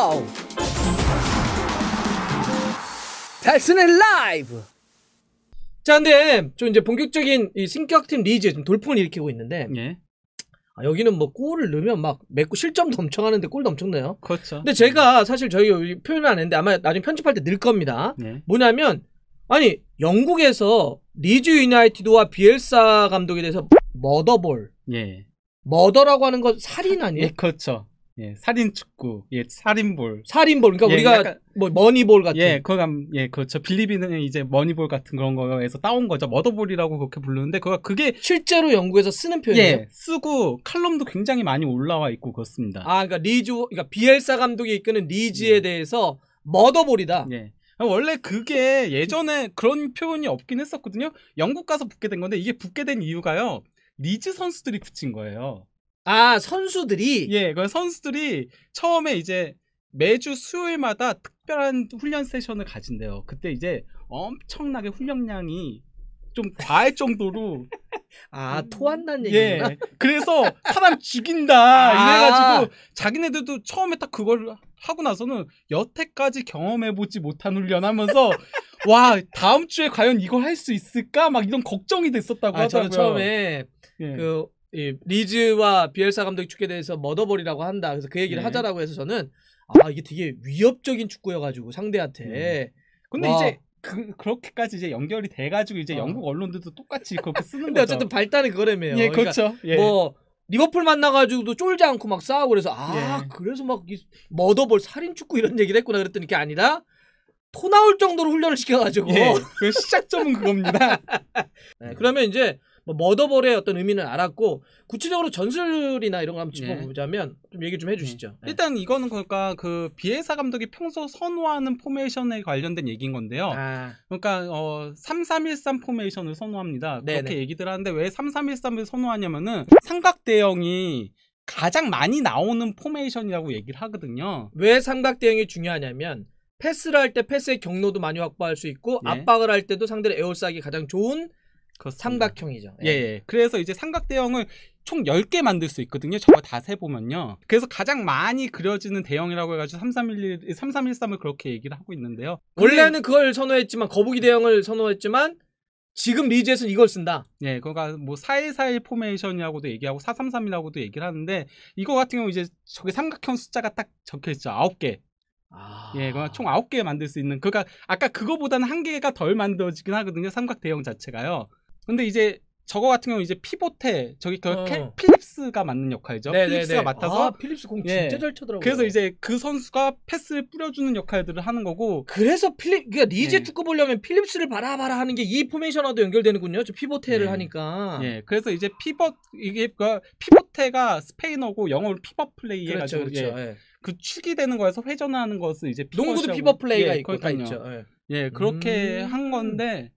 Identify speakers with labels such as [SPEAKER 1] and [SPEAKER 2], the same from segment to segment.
[SPEAKER 1] 와우! 달슨의 라이브! 자, 근데 좀 이제 본격적인 이 승격팀 리즈에 좀 돌풍을 일으키고 있는데 예. 아, 여기는 뭐 골을 넣으면 막 맺고 실점도 엄청 하는데 골도 엄청 넣어요. 그렇죠. 근데 제가 사실 저희 표현을 안 했는데 아마 나중에 편집할 때 넣을 겁니다. 예. 뭐냐면 아니 영국에서 리즈 유나이티드와 비엘사 감독에 대해서 머더볼 예. 머더라고 하는 건 살인 아니에요? 예, 그렇죠. 예, 살인 축구, 예, 살인볼. 살인볼. 그러니까 예, 우리가 약간, 뭐 머니볼 같은. 예, 그거 예, 그렇죠. 빌리비는 이제 머니볼 같은 그런 거에서 따온 거죠. 머더볼이라고 그렇게 부르는데 그거 그게 실제로 연구에서 쓰는 표현이에요. 예, 쓰고 칼럼도 굉장히 많이 올라와 있고 그렇습니다. 아, 그러니까 리즈, 그러니까 비엘사 감독이 이끄는 리즈에 예. 대해서 머더볼이다. 예. 아, 원래 그게 예전에 그런 표현이 없긴 했었거든요. 영국 가서 붙게 된 건데 이게 붙게 된 이유가요. 리즈 선수들이 붙인 거예요. 아 선수들이 예, 그 선수들이 처음에 이제 매주 수요일마다 특별한 훈련 세션을 가진대요. 그때 이제 엄청나게 훈련량이 좀 과할 정도로 아 토한다는 예, 얘기구나. 예, 그래서 사람 죽인다 아 이래가지고 자기네들도 처음에 딱 그걸 하고 나서는 여태까지 경험해보지 못한 훈련하면서 와 다음 주에 과연 이걸 할 수 있을까 막 이런 걱정이 됐었다고 아, 하더라고요. 저는 처음에 예. 그이 리즈와 비엘사 감독이 축구에 대해서 머더볼이라고 한다. 그래서 그 얘기를 네. 하자라고 해서 저는 아 이게 되게 위협적인 축구여가지고 상대한테. 음. 근데 와. 이제 그, 그렇게까지 이제 연결이 돼가지고 이제 어. 영국 언론들도 똑같이 그렇게 쓰는 근데 거죠. 어쨌든 발단은 그거라며요. 예, 그러니까 그렇죠. 그러니까 예. 뭐 리버풀 만나가지고도 쫄지 않고 막 싸우고 그래서 아 예. 그래서 막 머더볼 살인 축구 이런 얘기를 했구나 그랬더니 그게 아니라 토 나올 정도로 훈련을 시켜가지고 예, 그 시작점은 그겁니다. 네, 그러면 이제 뭐 머더볼의 어떤 의미는 알았고 구체적으로 전술이나 이런 거 한번 네. 짚어보자면 네. 좀 얘기 좀 해주시죠. 네. 네. 일단 이거는 그러니까 그 비에사 감독이 평소 선호하는 포메이션에 관련된 얘기인 건데요. 아. 그러니까 어 3313 포메이션을 선호합니다. 네네. 그렇게 네. 얘기들 하는데 왜 3313을 선호하냐면은 삼각 대형이 가장 많이 나오는 포메이션이라고 얘기를 하거든요. 왜 삼각 대형이 중요하냐면 패스를 할 때 패스의 경로도 많이 확보할 수 있고 네. 압박을 할 때도 상대를 에어싸기 가장 좋은 그렇습니다. 삼각형이죠. 예. 예. 예. 그래서 이제 삼각 대형을 총 10개 만들 수 있거든요. 저거 다 세보면요. 그래서 가장 많이 그려지는 대형이라고 해가지고 3 3 1 3을 그렇게 얘기를 하고 있는데요. 원래는 그걸 선호했지만, 거북이 대형을 선호했지만, 지금 리즈에서는 이걸 쓴다. 예, 그거가 뭐411 포메이션이라고도 얘기하고 433이라고도 얘기를 하는데 이거 같은 경우 이제 저게 삼각형 숫자가 딱 적혀 있죠. 9개. 아... 예, 그총 9개 만들 수 있는 그러니까 아까 그거보다는 한 개가 덜 만들어지긴 하거든요. 삼각 대형 자체가요. 근데 이제 저거 같은 경우 이제 피보테 저기 그 어. 필립스가 맞는 역할이죠. 네네네. 필립스가 맡아서 아, 필립스 공 진짜 예. 잘 쳐더라고요. 그래서 이제 그 선수가 패스를 뿌려주는 역할들을 하는 거고. 그래서 필립 그러니까 리즈 예. 축구 보려면 필립스를 바라바라 하는 게 이 포메이션하도 연결되는군요. 저 피보테를 예. 하니까. 예. 그래서 이제 피벗 이게 그 피보테가 스페인어고 영어로 피벗 플레이 그렇죠, 해가지고 그렇죠. 예. 예. 그 축이 되는 거에서 회전하는 것은 이제 농구도 피벗 플레이가 예, 있고 다 있죠. 예. 예. 그렇게 음. 한 건데.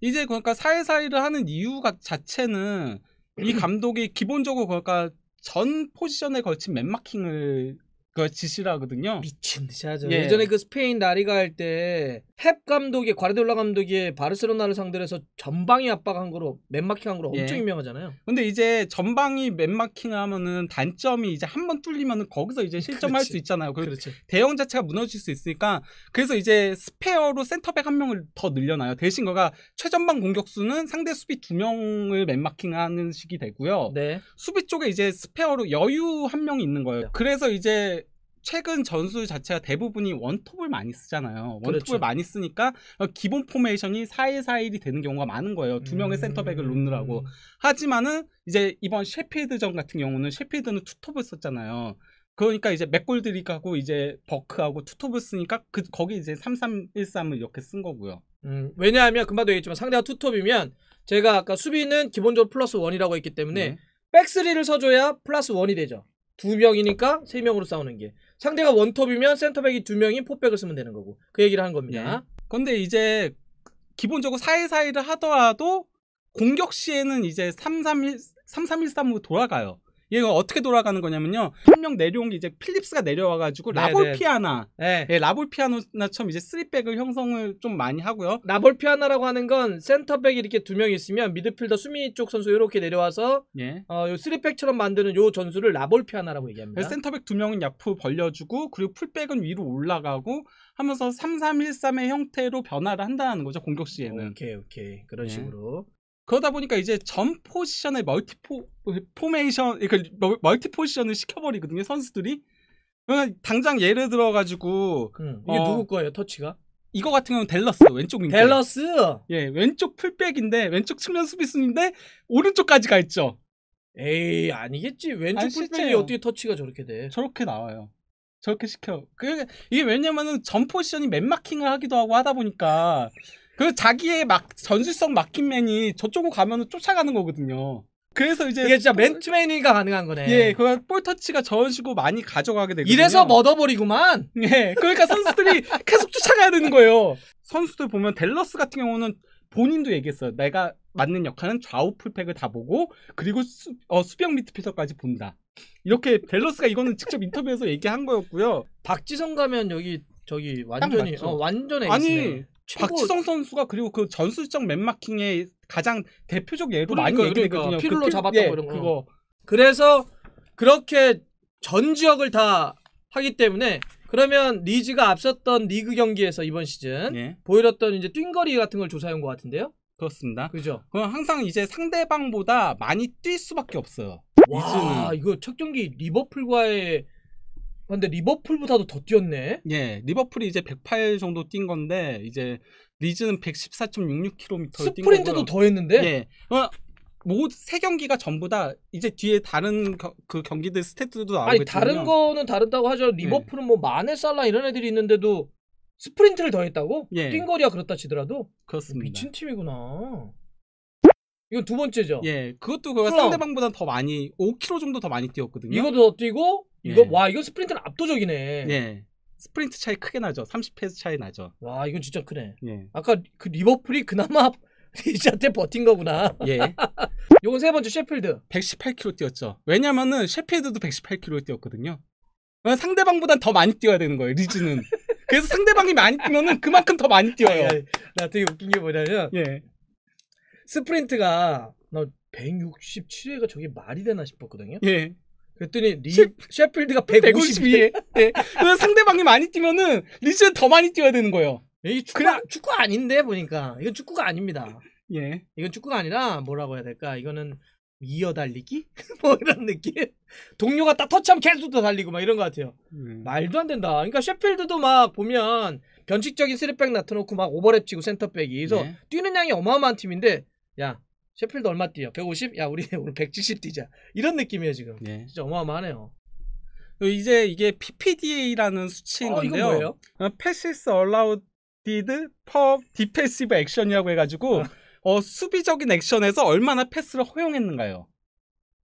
[SPEAKER 1] 이제 그러니까 사회사이를 하는 이유가 자체는 이 감독이 기본적으로 그러니까 전 포지션에 걸친 맨마킹을 그 지시라거든요. 미친 듯이 하죠. 예. 전에그 스페인 나리가 할 때 펩 감독이 과르디올라 감독이 바르셀로나를 상대로 해서 전방위 압박한 거로 맨마킹한 거로 엄청 예. 유명하잖아요. 근데 이제 전방이 맨마킹 하면은 단점이 이제 한 번 뚫리면은 거기서 이제 실점할 수 있잖아요. 그 그렇죠. 대형 자체가 무너질 수 있으니까 그래서 이제 스페어로 센터백 한 명을 더 늘려놔요. 대신 거가 최전방 공격수는 상대 수비 두 명을 맨마킹하는 식이 되고요. 네. 수비 쪽에 이제 스페어로 여유 한 명이 있는 거예요. 네. 그래서 이제 최근 전술 자체가 대부분이 원톱을 많이 쓰잖아요. 원톱을 그렇죠. 많이 쓰니까 기본 포메이션이 4-1-4-1이 되는 경우가 많은 거예요. 두 명의 음. 센터백을 놓느라고. 하지만은 이제 이번 셰필드전 같은 경우는 셰필드는 투톱을 썼잖아요. 그러니까 이제 맥골드릭하고 이제 버크하고 투톱을 쓰니까 그 거기 이제 3313을 이렇게 쓴 거고요. 음, 왜냐하면 금방도 얘기했지만 상대가 투톱이면 제가 아까 수비는 기본적으로 플러스 1이라고 했기 때문에 네. 백3를 써줘야 플러스 1이 되죠. 두 명이니까 세 명으로 싸우는 게. 상대가 원톱이면 센터백이 두 명인 포백을 쓰면 되는 거고 그 얘기를 한 겁니다. 네. 근데 이제 기본적으로 사이사이를 하더라도 공격 시에는 이제 3-3-1, 3-3-1-3으로 돌아가요. 얘가 어떻게 돌아가는 거냐면요. 한 명 내려온 게 이제 필립스가 내려와가지고 네, 라볼피아나, 네. 네. 예, 라볼피아나처럼 이제 3백을 형성을 좀 많이 하고요. 라볼피아나라고 하는 건 센터백이 이렇게 두 명 있으면 미드필더 수미 쪽 선수 이렇게 내려와서 예. 어, 요쓰백처럼 만드는 요 전술을 라볼피아나라고 얘기합니다. 센터백 두 명은 약프 벌려주고 그리고 풀백은 위로 올라가고 하면서 3-3-1-3의 형태로 변화를 한다는 거죠 공격 시에는. 오케이 오케이 그런 예. 식으로. 그러다 보니까 이제 전 포지션의 멀티포 포메이션 그러니까 멀티 포지션을 시켜버리거든요 선수들이. 그러니 당장 예를 들어가지고 음, 이게 어, 누구 거예요 터치가? 이거 같은 경우는 델러스 왼쪽 윙. 델러스. 예 왼쪽 풀백인데 왼쪽 측면 수비수인데 오른쪽까지 가 있죠. 에이 아니겠지 왼쪽 아니, 풀백이 실제요. 어떻게 터치가 저렇게 돼? 저렇게 나와요. 저렇게 시켜. 그 이게 왜냐면은 전 포지션이 맨마킹을 하기도 하고 하다 보니까 그 자기의 막 전술성 막힌맨이 저쪽으로 가면은 쫓아가는 거거든요. 그래서 이제 이게 진짜 맨투맨이가 가능한 거네. 예, 그 볼터치가 저런 식으 많이 가져가게 되고 이래서 머어버리구만 예, 그러니까 선수들이 계속 쫓아가야 되는 거예요. 선수들 보면 델러스 같은 경우는 본인도 얘기했어요. 내가 맞는 역할은 좌우 풀팩을 다 보고 그리고 수, 어, 수병 미트필더까지 본다. 이렇게 델러스가 이거는 직접 인터뷰에서 얘기한 거였고요. 박지성 가면 여기 저기 완전히 어, 완전 에이스네. 아니 최고... 박지성 선수가 그리고 그 전술적 맨마킹의 가장 대표적 예로 그러니까, 많이 얘기했거든요. 그러니까, 피로 그, 잡았다 예, 그런 거. 그거. 그래서 그렇게 전 지역을 다 하기 때문에 그러면 리즈가 앞섰던 리그 경기에서 이번 시즌 예. 보여줬던 이제 뛴거리 같은 걸조사한것 같은데요. 그렇습니다. 그죠. 그럼 항상 이제 상대방보다 많이 뛸 수밖에 없어요. 와, 이즈는. 이거 첫 경기 리버풀과의 아, 근데 리버풀보다도 더 뛰었네. 예, 리버풀이 이제 108 정도 뛴 건데 이제 리즈는 114.66km를 스프린트도 더 했는데. 예. 어, 모세 뭐 경기가 전부 다 이제 뒤에 다른 겨, 그 경기들 스탯들도 나오고 아니 다른 거는 다르다고 하죠. 예. 리버풀은 예. 뭐 마네 살라 이런 애들이 있는데도 스프린트를 더했다고? 예. 뛴 거리가 그렇다 치더라도 그렇습니다. 미친 팀이구나. 이건 두 번째죠. 예, 그것도 그 상대방보다 더 많이 5km 정도 더 많이 뛰었거든요. 이것도 더 뛰고 이거 예. 와이건 스프린트는 압도적이네. 예. 스프린트 차이 크게 나죠. 30페이지 차이 나죠. 와 이건 진짜 크네. 예. 아까 그 리버풀이 그나마 리치한테 버틴 거구나. 예. 요건 세 번째 셰필드. 118km 뛰었죠. 왜냐면은 셰필드도 118km 뛰었거든요. 어, 상대방보다 더 많이 뛰어야 되는 거예요. 리즈는. 그래서 상대방이 많이 뛰면은 그만큼 더 많이 뛰어요. 아니, 아니, 나 되게 웃긴 게 뭐냐면 예. 스프린트가 나 167회가 저게 말이 되나 싶었거든요. 예. 그랬더니 리 셰... 필드가 152에. 예. 그 상대방이 많이 뛰면은 리즈는 더 많이 뛰어야 되는 거예요. 이 축구, 그냥... 축구 아닌데 보니까 이건 축구가 아닙니다. 예. 이건 축구가 아니라 뭐라고 해야 될까? 이거는 미어 달리기? 뭐 이런 느낌? 동료가 딱 터치하면 계속 더 달리고 막 이런 것 같아요. 음. 말도 안 된다. 그러니까 셰필드도 막 보면 변칙적인 스리백 나타놓고 막 오버랩 치고 센터백이 그래서 네. 뛰는 양이 어마어마한 팀인데 야 셰필드 얼마 뛰어? 150? 야 우리 오늘 170 뛰자. 이런 느낌이에요 지금. 예. 진짜 어마어마하네요. 이제 이게 PPDA라는 수치인 어, 건데요. 패시스 얼라우디드 퍼 디펜시브 액션이라고 해가지고 어. 어, 수비적인 액션에서 얼마나 패스를 허용했는가요?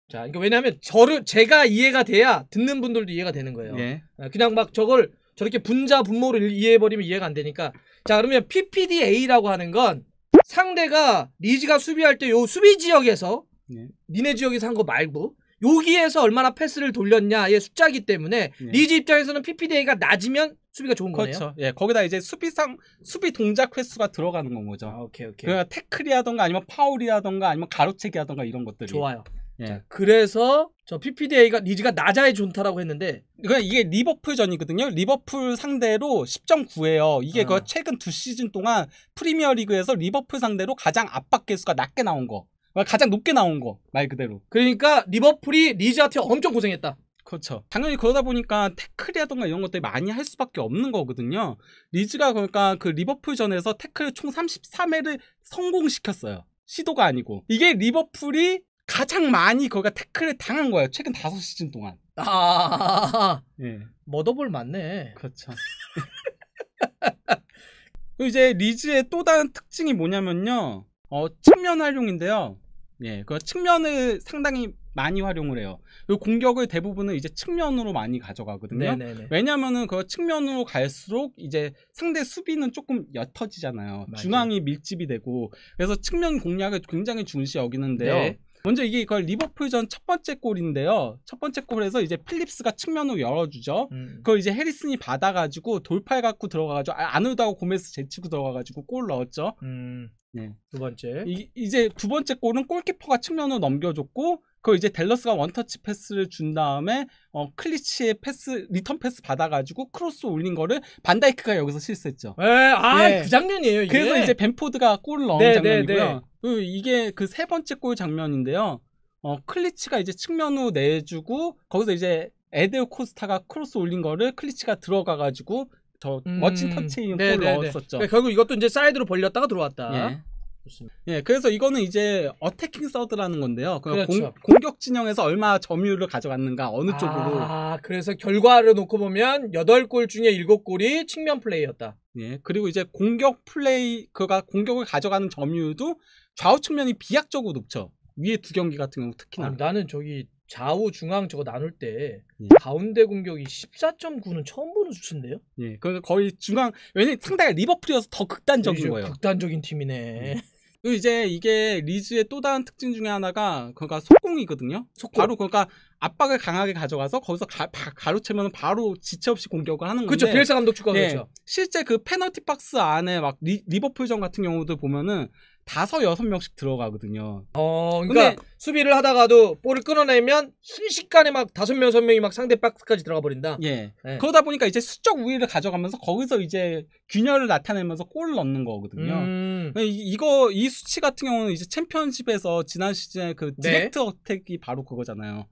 [SPEAKER 1] 자, 그러 왜냐하면 저를 제가 이해가 돼야 듣는 분들도 이해가 되는 거예요. 예. 아, 그냥 막 저걸 저렇게 분자 분모를 이해해버리면 이해가 안 되니까. 자, 그러면 PPDA라고 하는 건 상대가 리즈가 수비할 때 요 수비 지역에서 네. 니네 지역에서 한 거 말고 여기에서 얼마나 패스를 돌렸냐의 숫자이기 때문에 네. 리즈 입장에서는 PPDA가 낮으면 수비가 좋은 거네요. 그렇죠. 예, 거기다 이제 수비상 수비 동작 횟수가 들어가는 건 거죠. 아, 오케이, 오케이. 그러니까 태클이라던가 아니면 파울이라던가 아니면 가로채기라던가 이런 것들이. 좋아요. 예. 자, 그래서 저 PPDA가 리즈가 낮아야 좋다라고 했는데 그냥 이게 리버풀전이거든요. 리버풀 상대로 10.9예요. 이게 어. 최근 두 시즌 동안 프리미어 리그에서 리버풀 상대로 가장 압박 개수가 낮게 나온 거. 그러니까 가장 높게 나온 거. 말 그대로. 그러니까 리버풀이 리즈한테 엄청 고생했다. 그렇죠. 당연히 그러다 보니까 태클이라던가 이런 것들이 많이 할 수밖에 없는 거거든요. 리즈가 그러니까 그 리버풀전에서 태클 총 33회를 성공시켰어요. 시도가 아니고 이게 리버풀이 가장 많이 거가 태클을 당한 거예요. 최근 다섯 시즌 동안. 아, 예. 머더볼 맞네. 그렇죠. 이제 리즈의 또 다른 특징이 뭐냐면요. 어, 측면 활용인데요. 예, 그 측면을 상당히 많이 활용을 해요. 그 공격을 대부분은 이제 측면으로 많이 가져가거든요. 네네네. 왜냐면은 그 측면으로 갈수록 이제 상대 수비는 조금 옅어지잖아요. 맞아요. 중앙이 밀집이 되고 그래서 측면 공략을 굉장히 중시 여기는데요. 네. 먼저 이게 이걸 리버풀전 첫 번째 골인데요. 첫 번째 골에서 이제 필립스가 측면으로 열어주죠. 음. 그걸 이제 해리슨이 받아가지고 돌파해 갖고 들어가가지고 아, 안 오다고 고메스 제치고 들어가가지고 골 넣었죠. 음. 네. 두 번째. 이, 제두 번째 골은 골키퍼가 측면으로 넘겨줬고 그 이제 델러스가 원터치 패스를 준 다음에 어, 클리치의 패스 리턴 패스 받아가지고 크로스 올린 거를 반다이크가 여기서 실수했죠. 아그 예. 아, 예. 그 장면이에요. 이게. 그래서 이제 벤포드가 골을 넣은 네, 네 장면이고요. 네, 네. 이게 그 세 번째 골 장면인데요. 어, 클리치가 이제 측면으로 내주고 거기서 이제 에데오 코스타가 크로스 올린 거를 클리치가 들어가가지고 더 음, 멋진 터치인 네, 골을 네, 넣었었죠. 결국 이것도 이제 사이드로 벌렸다가 들어왔다. 예. 좋습니다. 예, 그래서 이거는 이제 어태킹 서드라는 건데요. 그렇죠. 공, 공격 진영에서 얼마 점유율을 가져갔는가 어느 아, 쪽으로. 아, 그래서 결과를 놓고 보면 8골 중에 7골이 측면 플레이였다. 예, 그리고 이제 공격 플레이 그가 공격을 가져가는 점유율도 좌우 측면이 비약적으로 높죠. 위에 두 경기 같은 경우 특히나. 아 나는 저기 좌우 중앙 저거 나눌 때 예. 가운데 공격이 14.9는 처음 보는 수치인데요. 예. 그 거의 중앙 왜냐면 상당히 리버풀이어서 더 극단적인 그렇죠. 거예요. 극단적인 팀이네. 음. 그리고 이제 이게 리즈의 또 다른 특징 중에 하나가 그러니까 속공이거든요. 속공. 바로 그러니까 압박을 강하게 가져가서 거기서 가, 로채면 바로 지체 없이 공격을 하는 거죠. 그렇죠. 비사 감독 축구가 네. 예, 그렇죠. 실제 그 페널티 박스 안에 막 리, 버풀전 같은 경우도 보면은 다섯 여섯 명씩 들어가거든요. 어, 그러니까 근데, 수비를 하다가도 볼을 끊어내면 순식간에 막 다섯 명, 여섯 명이 막 상대 박스까지 들어가 버린다. 예. 네. 그러다 보니까 이제 수적 우위를 가져가면서 거기서 이제 균열을 나타내면서 골을 넣는 거거든요. 음. 이거 이 수치 같은 경우는 이제 챔피언십에서 지난 시즌에 그 네. 디렉트 네. 어택이 바로 그거잖아요.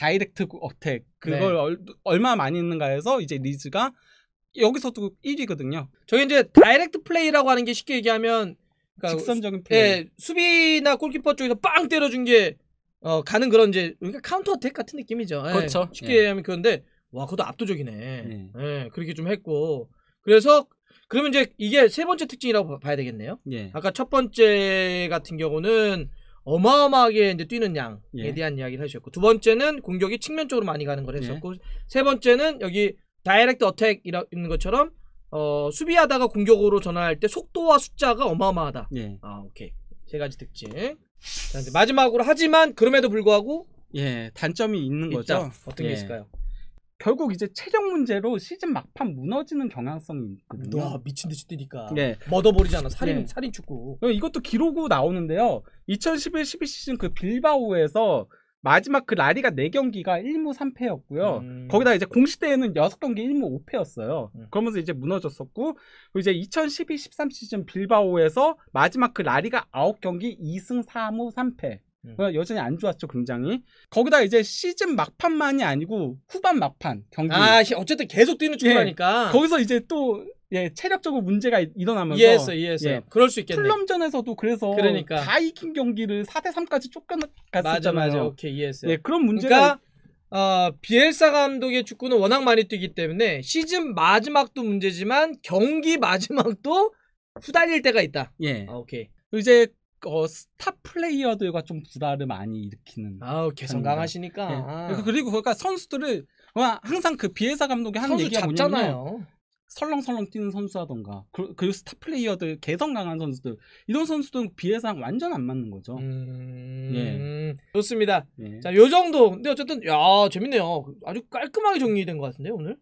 [SPEAKER 1] 다이렉트 어택 그걸 네. 얼, 마 많이 있는가 해서 이제 리즈가 여기서도 1위거든요. 저희 이제 다이렉트 플레이라고 하는 게 쉽게 얘기하면 그러니까 직선적인 플레이. 예, 수비나 골키퍼 쪽에서 빵 때려준 게 어, 가는 그런 이제 그러니까 카운터 어택 같은 느낌이죠. 예, 그렇죠. 쉽게 예. 얘기하면 그런데 와 그것도 압도적이네. 예. 예, 그렇게 좀 했고 그래서 그러면 이제 이게 세 번째 특징이라고 봐야 되겠네요. 예. 아까 첫 번째 같은 경우는 어마어마하게 이제 뛰는 양에 예. 대한 이야기를 하셨고 두 번째는 공격이 측면 쪽으로 많이 가는 걸 예. 했었고 예. 세 번째는 여기 다이렉트 어택 이라는 것처럼 어, 수비하다가 공격으로 전환할 때 속도와 숫자가 어마어마하다. 예. 아, 오케이. 세 가지 특징. 자, 이제 마지막으로 하지만 그럼에도 불구하고 예, 단점이 있는 있다. 거죠. 어떤 게 예. 있을까요? 결국 이제 체력 문제로 시즌 막판 무너지는 경향성이 있거든요. 와 미친 듯이 뛰니까. 네. 예. 머더볼이잖아. 살인 네. 살인 축구. 이것도 기록으로 나오는데요. 2011-12 시즌 그 빌바오에서 마지막 그 라리가 4경기가 1무 3패였고요. 음. 거기다 이제 공식 대회는 6경기 1무 5패였어요. 음. 그러면서 이제 무너졌었고 이제 2012-13 시즌 빌바오에서 마지막 그 라리가 9경기 2승 4무 3패. 그 여전히 안 좋았죠, 굉장히. 거기다 이제 시즌 막판만이 아니고 후반 막판 경기. 아, 어쨌든 계속 뛰는 예. 축구라니까. 예, 거기서 이제 또 예, 체력적으로 문제가 일어나면서 이해했어, 이해했어. 예, 그럴 수 있겠네. 플럼전에서도 그래서 그러니까. 다 이긴 경기를 4대 3까지 쫓겨갔었잖아요. 맞아, 맞아. 오케이, 이해했어요. 예, 그런 문제가 그러니까... 어, 비엘사 감독의 축구는 워낙 많이 뛰기 때문에 시즌 마지막도 문제지만 경기 마지막도 후달릴 때가 있다. 예. 아, 오케이. 이제 어, 스타 플레이어들과 좀 불화를 많이 일으키는. 예. 아, 우 개성 강하시니까. 네. 아. 그리고 그러니까 선수들을 뭐 항상 그 비에사 감독이 하는 선수 얘기가 잡잖아요. 뭐냐면 설렁설렁 뛰는 선수라던가 그, 그리고 스타 플레이어들 개성 강한 선수들 이런 선수들은 비례상 완전 안 맞는 거죠. 음... 예. 좋습니다. 예. 자, 요 정도. 근데 어쨌든 야, 재밌네요. 아주 깔끔하게 정리된 것 같은데 오늘.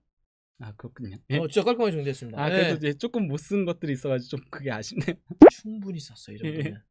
[SPEAKER 1] 아, 그렇군요. 예? 어, 진짜 깔끔하게 정리됐습니다. 아, 그래도 예. 조금 못 쓴 것들이 있어 가지고 좀 그게 아쉽네요. 충분히 썼어요, 이 정도면. 예.